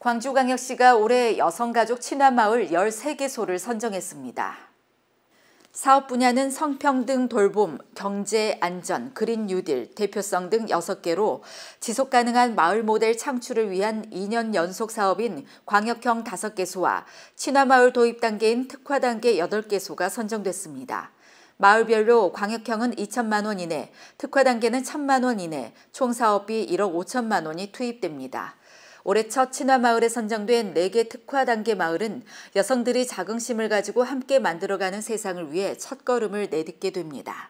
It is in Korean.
광주광역시가 올해 여성가족 친화마을 13개소를 선정했습니다. 사업 분야는 성평등 돌봄, 경제, 안전, 그린 뉴딜, 대표성 등 6개로 지속가능한 마을 모델 창출을 위한 2년 연속 사업인 광역형 5개소와 친화마을 도입 단계인 특화 단계 8개소가 선정됐습니다. 마을별로 광역형은 2천만 원 이내, 특화 단계는 1천만 원 이내, 총 사업비 1억 5천만 원이 투입됩니다. 올해 첫 친화마을에 선정된 4개 특화 단계 마을은 여성들이 자긍심을 가지고 함께 만들어가는 세상을 위해 첫걸음을 내딛게 됩니다.